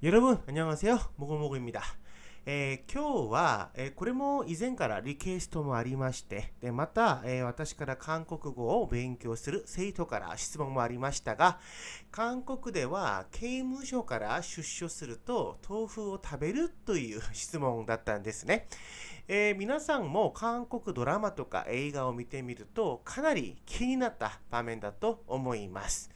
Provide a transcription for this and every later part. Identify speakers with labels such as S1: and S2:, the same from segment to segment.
S1: 여러분안녕하세요모고모고입니다えー、今日は、えー、これも以前からリクエストもありまして、でまた、えー、私から韓国語を勉強する生徒から質問もありましたが、韓国では刑務所から出所すると豆腐を食べるという質問だったんですね。え皆さんも韓国ドラマとか映画を見てみるとかなり気になった場面だと思います。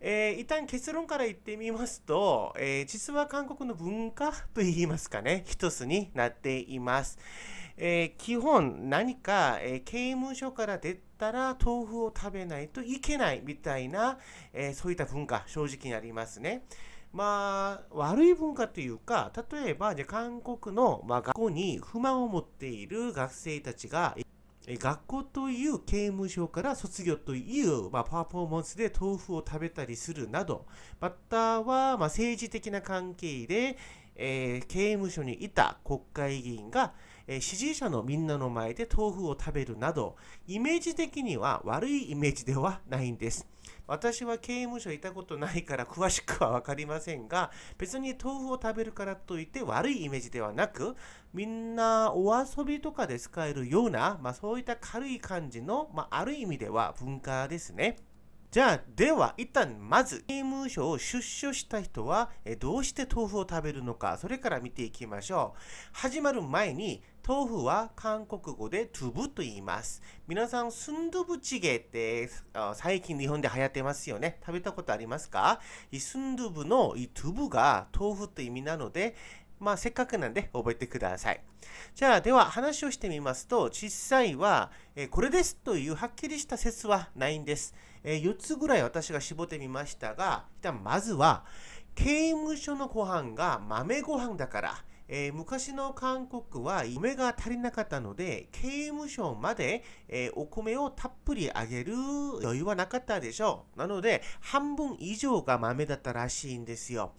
S1: えー、一旦結論から言ってみますと、えー、実は韓国の文化といいますかね、一つになっています。えー、基本何か、え刑務所から出たら豆腐を食べないといけないみたいな、えそういった文化、正直にありますね。まあ、悪い文化というか、例えば、じゃ韓国の、まあ、学校に不満を持っている学生たちが学校という刑務所から卒業という、まあ、パフォーマンスで豆腐を食べたりするなど、または、まあ、政治的な関係で、えー、刑務所にいた国会議員が、え支持者のみんなの前で豆腐を食べるなど、イメージ的には悪いイメージではないんです。私は刑務所いたことないから詳しくは分かりませんが、別に豆腐を食べるからといって悪いイメージではなく、みんなお遊びとかで使えるような、まあ、そういった軽い感じの、まあ、ある意味では文化ですね。じゃあ、では、一旦まず、刑務所を出所した人は、どうして豆腐を食べるのか、それから見ていきましょう。始まる前に、豆腐は韓国語でトゥブと言います。皆さん、スンドゥブチゲって最近日本で流行ってますよね。食べたことありますかスンドゥブのトゥブが豆腐という意味なので、まあ、せっかくなんで覚えてください。じゃあ、では話をしてみますと、実際は、えー、これですというはっきりした説はないんです。えー、4つぐらい私が絞ってみましたが、一旦まずは、刑務所のご飯が豆ご飯だから、えー、昔の韓国は米が足りなかったので、刑務所まで、えー、お米をたっぷりあげる余裕はなかったでしょう。なので、半分以上が豆だったらしいんですよ。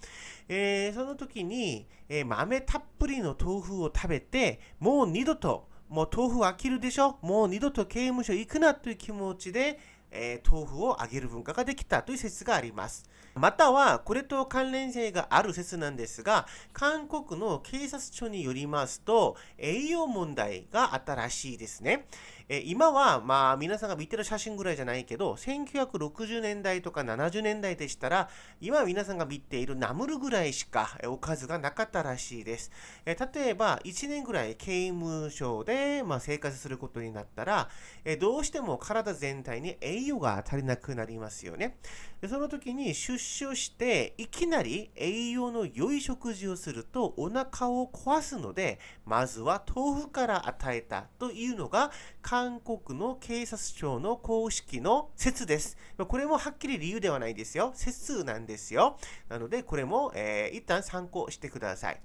S1: えー、その時に、え豆たっぷりの豆腐を食べて、もう二度と、もう豆腐飽きるでしょもう二度と刑務所行くなという気持ちで、え豆腐をあげる文化ができたという説があります。またはこれと関連性がある説なんですが、韓国の警察庁によりますと、栄養問題があったらしいですね。え今は、まあ、皆さんが見てる写真ぐらいじゃないけど、1960年代とか70年代でしたら、今皆さんが見ているナムルぐらいしかおかずがなかったらしいです。え例えば、1年ぐらい刑務所で、まあ、生活することになったら、えどうしても体全体に栄養が足りなくなりますよね。でその時に出所していきなり栄養の良い食事をするとお腹を壊すのでまずは豆腐から与えたというのが韓国の警察庁の公式の説です。これもはっきり理由ではないですよ。説なんですよ。なのでこれも、えー、一旦参考してください。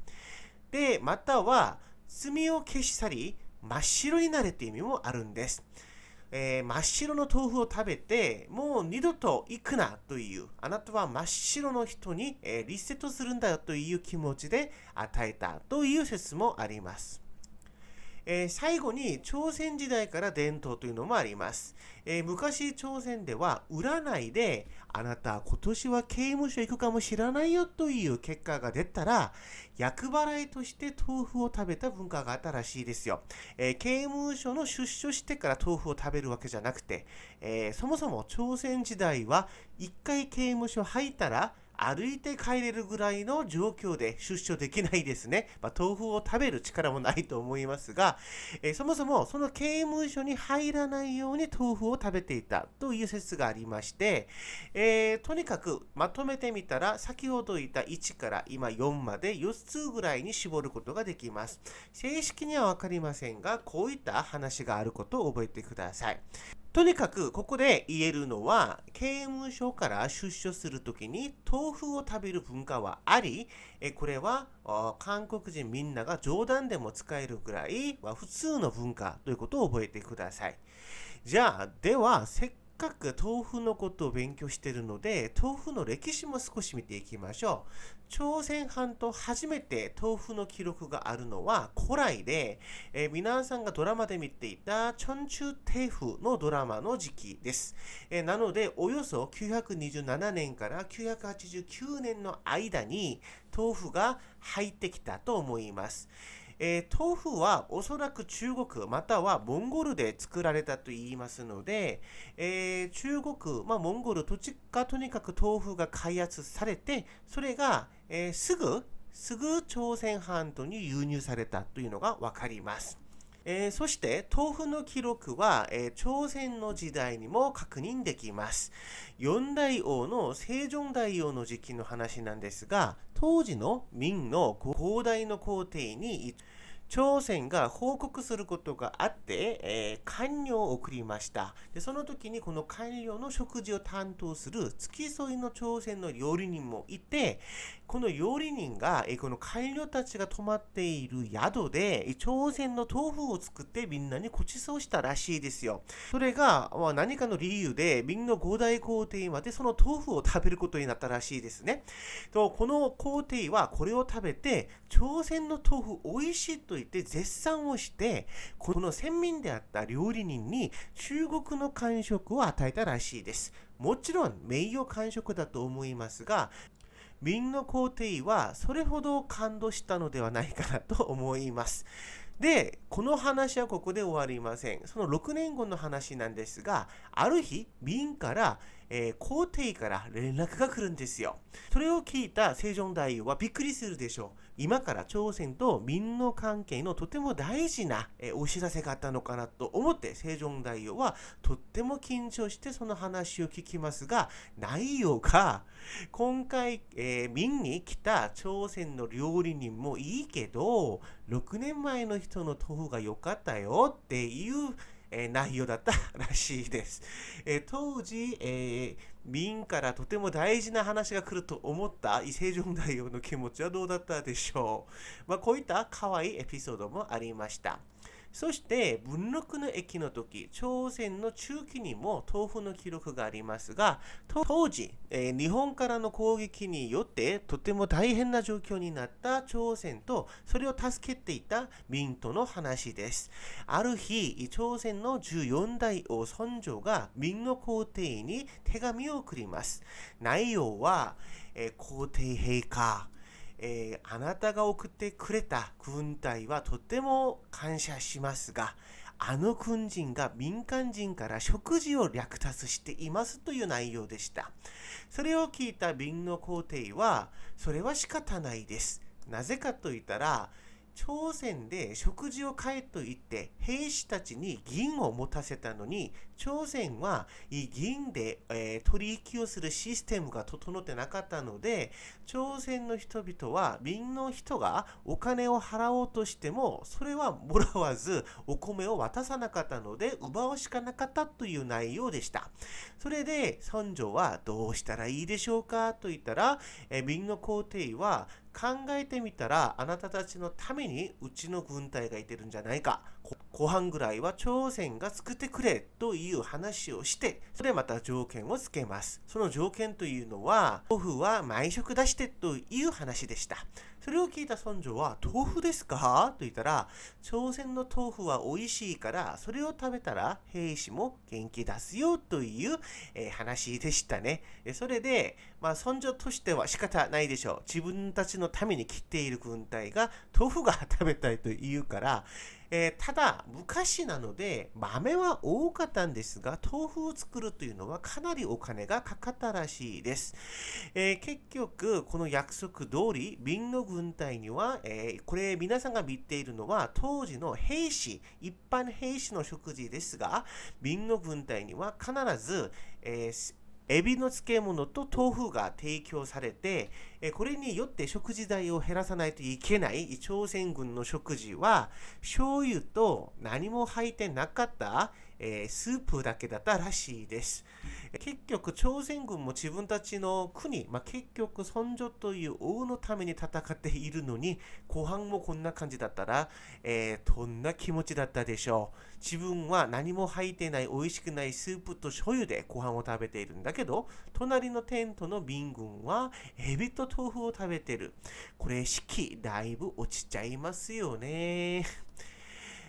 S1: で、または炭を消し去り真っ白になるという意味もあるんです。えー、真っ白の豆腐を食べて、もう二度と行くなという、あなたは真っ白の人に、えー、リセットするんだよという気持ちで与えたという説もあります。えー、最後に朝鮮時代から伝統というのもあります。え昔朝鮮では占いであなた今年は刑務所行くかもしれないよという結果が出たら、厄払いとして豆腐を食べた文化があったらしいですよ。えー、刑務所の出所してから豆腐を食べるわけじゃなくて、えー、そもそも朝鮮時代は一回刑務所入ったら、歩いて帰れるぐらいの状況で出所できないですね。まあ、豆腐を食べる力もないと思いますが、えー、そもそもその刑務所に入らないように豆腐を食べていたという説がありまして、えー、とにかくまとめてみたら、先ほど言った1から今4まで4つぐらいに絞ることができます。正式にはわかりませんが、こういった話があることを覚えてください。とにかくここで言えるのは刑務所から出所する時に豆腐を食べる文化はありこれは韓国人みんなが冗談でも使えるぐらいは普通の文化ということを覚えてくださいじゃあではせっか豆腐のことを勉強しているので豆腐の歴史も少し見ていきましょう朝鮮半島初めて豆腐の記録があるのは古来で、えー、皆さんがドラマで見ていたチチョンー・テ帝フのドラマの時期です、えー、なのでおよそ927年から989年の間に豆腐が入ってきたと思います、えー、豆腐はおそらく中国またはモンゴルで作られたと言いますので、えー、中国、まあ、モンゴル土地がとにかく豆腐が開発されてそれが、えー、すぐすぐ朝鮮半島に輸入されたというのが分かります。えー、そして豆腐の記録は、えー、朝鮮の時代にも確認できます四大王の清浄大王の時期の話なんですが当時の明の広大の皇帝に朝鮮が報告することがあって、えー、官僚を送りましたでその時にこの官僚の食事を担当する付き添いの朝鮮の料理人もいてこの料理人が、えー、この官僚たちが泊まっている宿で朝鮮の豆腐を作ってみんなにごちそうしたらしいですよそれが、まあ、何かの理由でみんな五大皇帝までその豆腐を食べることになったらしいですねとこの皇帝はこれを食べて朝鮮の豆腐美味しいとて絶賛をしてこの先民であった料理人に中国の感触を与えたらしいですもちろん名誉感触だと思いますが明の皇帝はそれほど感動したのではないかなと思いますで、この話はここで終わりません。その6年後の話なんですが、ある日、民から、えー、皇帝から連絡が来るんですよ。それを聞いた清ジ大王はびっくりするでしょう。今から朝鮮と民の関係のとても大事な、えお知らせがあったのかなと思って清ジ大王はとっても緊張してその話を聞きますが内容が今回、えー、民に来た朝鮮の料理人もいいけど6年前の人の豆腐が良かったよっていうえ内容だったらしいです。え当時、え民からとても大事な話が来ると思った伊勢城大王の気持ちはどうだったでしょう。まあ、こういった可愛いエピソードもありました。そして文禄の駅の時朝鮮の中期にも豆腐の記録がありますが当時、えー、日本からの攻撃によってとても大変な状況になった朝鮮とそれを助けていた民との話ですある日朝鮮の14代王尊女が民の皇帝に手紙を送ります内容は、えー、皇帝陛下えー、あなたが送ってくれた軍隊はとても感謝しますが、あの軍人が民間人から食事を略奪していますという内容でした。それを聞いた瓶の皇帝は、それは仕方ないです。なぜかと言ったら、朝鮮で食事を買えと言って兵士たちに銀を持たせたのに朝鮮は銀で、えー、取引をするシステムが整ってなかったので朝鮮の人々は民の人がお金を払おうとしてもそれはもらわずお米を渡さなかったので奪うしかなかったという内容でしたそれで三女はどうしたらいいでしょうかと言ったら、えー、民の皇帝は考えてみたらあなたたちのためにうちの軍隊がいてるんじゃないか後半ぐらいは朝鮮が作ってくれという話をして、それまた条件をつけます。その条件というのは、豆腐は毎食出してという話でした。それを聞いた村女は、豆腐ですかと言ったら、朝鮮の豆腐は美味しいから、それを食べたら兵士も元気出すよという、えー、話でしたね。それで、まあ、村女としては仕方ないでしょう。自分たちのために切っている軍隊が豆腐が食べたいと言うから、えー、ただ昔なので豆は多かったんですが豆腐を作るというのはかなりお金がかかったらしいです、えー、結局この約束通り瓶の軍隊には、えー、これ皆さんが見ているのは当時の兵士一般兵士の食事ですが瓶の軍隊には必ず、えーエビの漬物と豆腐が提供されて、これによって食事代を減らさないといけない朝鮮軍の食事は、醤油と何も入ってなかったえー、スープだけだったらしいです。結局、朝鮮軍も自分たちの国、まあ、結局、尊女という王のために戦っているのに、後半もこんな感じだったら、えー、どんな気持ちだったでしょう。自分は何も入ってない、美味しくないスープと醤油でご飯を食べているんだけど、隣のテントの民軍は、エビと豆腐を食べてる。これ、四季、だいぶ落ちちゃいますよね。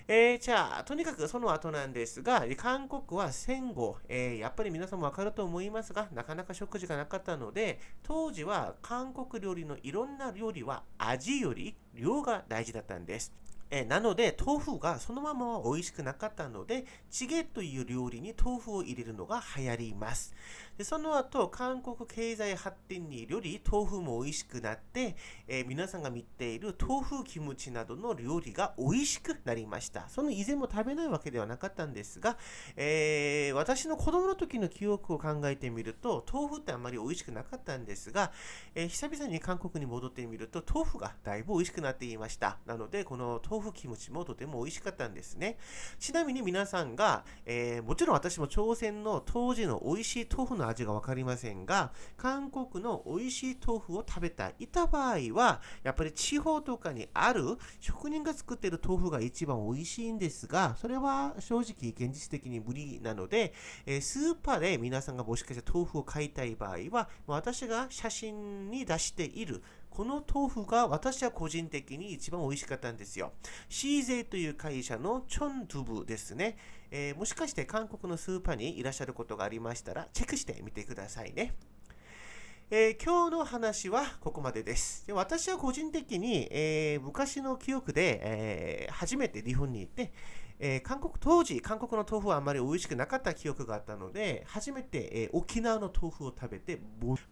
S1: えー、じゃあ、とにかくその後なんですが、韓国は戦後、えー、やっぱり皆さんもわかると思いますが、なかなか食事がなかったので、当時は韓国料理のいろんな料理は味より量が大事だったんです。えー、なので、豆腐がそのままは美味しくなかったので、チゲという料理に豆腐を入れるのが流行ります。でその後韓国経済発展により豆腐も美味しくなって、えー、皆さんが見ている豆腐キムチなどの料理が美味しくなりましたその以前も食べないわけではなかったんですが、えー、私の子供の時の記憶を考えてみると豆腐ってあまり美味しくなかったんですが、えー、久々に韓国に戻ってみると豆腐がだいぶ美味しくなっていましたなのでこの豆腐キムチもとても美味しかったんですねちなみに皆さんが、えもちろん私も朝鮮の当時の美味しい豆腐のの味が分かりませんが韓国の美味しい豆腐を食べたいた場合はやっぱり地方とかにある職人が作ってる豆腐が一番美味しいんですがそれは正直現実的に無理なので、えスーパーで皆さんがもしかして豆腐を買いたい場合は私が写真に出しているこの豆腐が私は個人的に一番美味しかったんですよ。CJ という会社のチョンドゥブですね。えー、もしかして韓国のスーパーにいらっしゃることがありましたら、チェックしてみてくださいね。えー、今日の話はここまでです。で私は個人的に、えー、昔の記憶で、えー、初めて日本に行って、え韓国当時、韓国の豆腐はあまり美味しくなかった記憶があったので、初めて、え沖縄の豆腐を食べて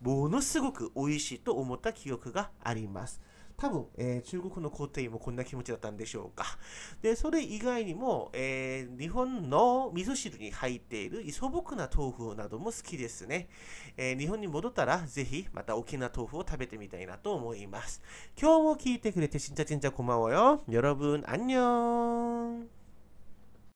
S1: ものすごく美味しいと思った記憶があります。多分、えー、中国の皇帝もこんな気持ちだったんでしょうか。で、それ以外にも、えー、日本の味噌汁に入っている素朴な豆腐なども好きですね。えー、日本に戻ったら、ぜひ、また沖縄豆腐を食べてみたいなと思います。今日も聞いてくれて、んちゃち짜진짜고마워よ。여러 분、 안녕